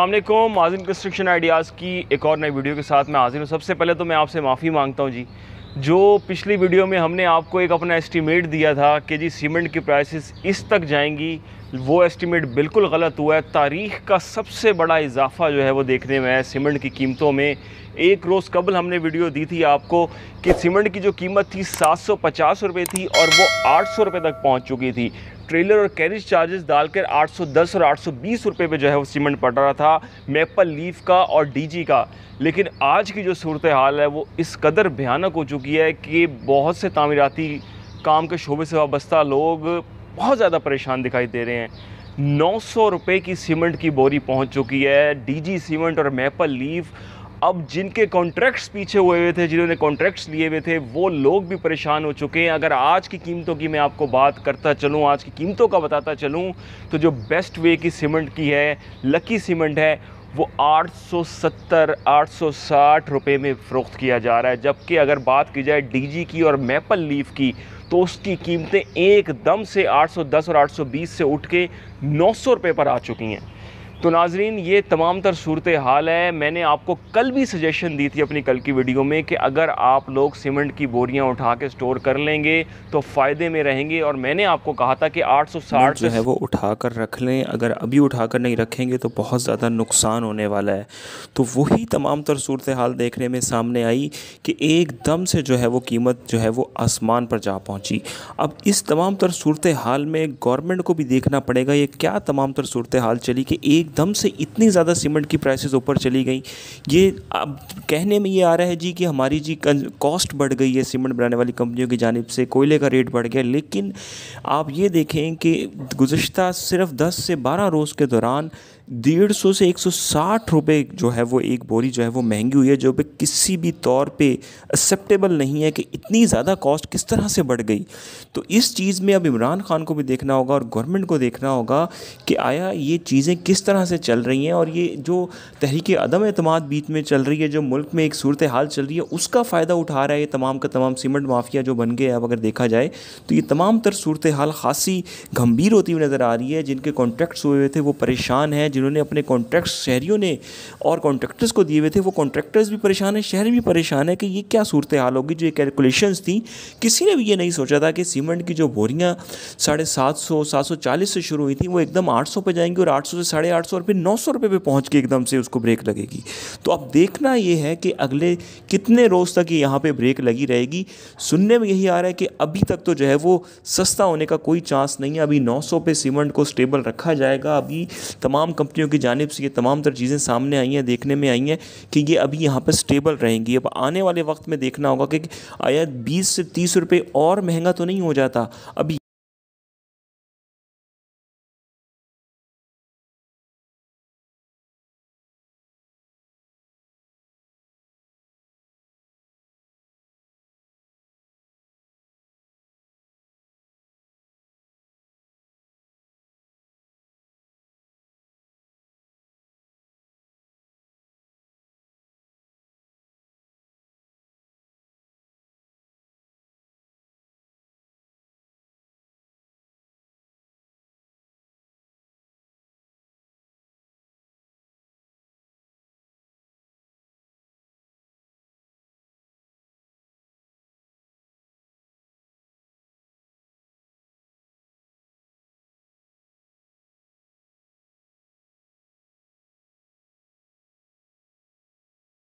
Aslam आजिम construction ideas की एक और नई वीडियो के साथ मैं हाजिर हूँ सबसे पहले तो मैं आपसे माफ़ी मांगता हूँ जी जो पिछली वीडियो में हमने आपको एक अपना एस्टीमेट दिया था कि जी सीमेंट की प्राइसेस इस तक जाएंगी वो एस्टीमेट बिल्कुल गलत हुआ है तारीख़ का सबसे बड़ा इजाफा जो है वो देखने में है सीमेंट की कीमतों में एक रोज़ कबल हमने वीडियो दी थी आपको कि सीमेंट की जो कीमत थी सात सौ पचास रुपये थी और वो आठ सौ रुपये तक पहुंच चुकी थी ट्रेलर और कैरिज चार्जेस डालकर 810 और 820 रुपए पे जो है वो सीमेंट पड़ रहा था मेपल लीफ का और डीजी का लेकिन आज की जो सूरत हाल है वो इस कदर भयानक हो चुकी है कि बहुत से तामीराती काम के शोबे से वाबस्ता लोग बहुत ज़्यादा परेशान दिखाई दे रहे हैं नौ सौ रुपये की सीमेंट की बोरी पहुंच चुकी है डीजी सीमेंट और मेपल लीफ अब जिनके कॉन्ट्रैक्ट्स पीछे हुए हुए थे जिन्होंने कॉन्ट्रैक्ट्स लिए हुए थे वो लोग भी परेशान हो चुके हैं अगर आज की कीमतों की मैं आपको बात करता चलूँ आज की कीमतों का बताता चलूँ तो जो बेस्ट वे की सीमेंट की है लकी सीमेंट है वो 870 860 रुपए में फ़रोख्त किया जा रहा है जबकि अगर बात की जाए डीजी की और मेपल लीफ की तो उसकी कीमतें एकदम से 810 और 820 से उठ के नौ सौ रुपये पर आ चुकी हैं तो नाजरीन ये तमाम तर सूरत हाल है मैंने आपको कल भी सजेशन दी थी अपनी कल की वीडियो में कि अगर आप लोग सीमेंट की बोरियां उठा के स्टोर कर लेंगे तो फ़ायदे में रहेंगे और मैंने आपको कहा था कि 860 जो है वो उठा कर रख लें अगर अभी उठा कर नहीं रखेंगे तो बहुत ज़्यादा नुकसान होने वाला है तो वही तमाम तर सूरत हाल देखने में सामने आई कि एकदम से जो है वो कीमत जो है वो आसमान पर जा पहुँची अब इस तमाम तर सूरत हाल में गवर्नमेंट को भी देखना पड़ेगा ये क्या तमाम तर सूरत हाल चली कि एक एकदम से इतनी ज़्यादा सीमेंट की प्राइसेस ऊपर चली गई ये अब कहने में ये आ रहा है जी कि हमारी जी कॉस्ट बढ़ गई है सीमेंट बनाने वाली कंपनियों की जानब से कोयले का रेट बढ़ गया लेकिन आप ये देखें कि गुज्त सिर्फ दस से बारह रोज़ के दौरान डेढ़ सौ से एक सौ साठ रुपये जो है वो एक बोरी जो है वो महंगी हुई है जो कि किसी भी तौर पे एक्सेप्टेबल नहीं है कि इतनी ज़्यादा कॉस्ट किस तरह से बढ़ गई तो इस चीज़ में अब इमरान खान को भी देखना होगा और गवर्नमेंट को देखना होगा कि आया ये चीज़ें किस तरह तरह से चल रही हैं और ये जो तहरीक अदम अतमाद बीच में चल रही है जो मुल्क में एक सूरत हाल चल रही है उसका फ़ायदा उठा रहा है ये तमाम का तमाम सीमेंट माफिया जो बन गए अब अगर देखा जाए तो ये तमाम तर सूरत हाल खासी गंभीर होती हुई नज़र आ रही है जिनके कॉन्ट्रैक्ट्स हुए हुए थे वो परेशान हैं जिन्होंने अपने कॉन्ट्रैक्ट्स शहरीों ने और कॉन्ट्रैक्टर्स को दिए हुए थे वो कॉन्ट्रैक्टर्स भी परेशान हैं शहर भी परेशान है कि ये क्या सूरत हाल होगी जो ये थी किसी ने भी ये नहीं सोचा था कि सीमेंट की जो बोरियाँ साढ़े सात सौ सात सौ चालीस से शुरू हुई थी वो एकदम आठ सौ पर जाएंगी और आठ सौ से साढ़े आठ आठ सौ रुपये नौ सौ रुपये पर पहुँच के एकदम से उसको ब्रेक लगेगी तो अब देखना ये है कि अगले कितने रोज़ तक ये यहाँ पर ब्रेक लगी रहेगी सुनने में यही आ रहा है कि अभी तक तो जो है वो सस्ता होने का कोई चांस नहीं है अभी नौ सौ पे सीमेंट को स्टेबल रखा जाएगा अभी तमाम कंपनियों की जानब से ये तमाम तरह चीज़ें सामने आई हैं देखने में आई हैं कि ये अभी यहाँ पर स्टेबल रहेंगी अब आने वाले वक्त में देखना होगा कि आया बीस से तीस रुपये और महंगा तो नहीं हो जाता अभी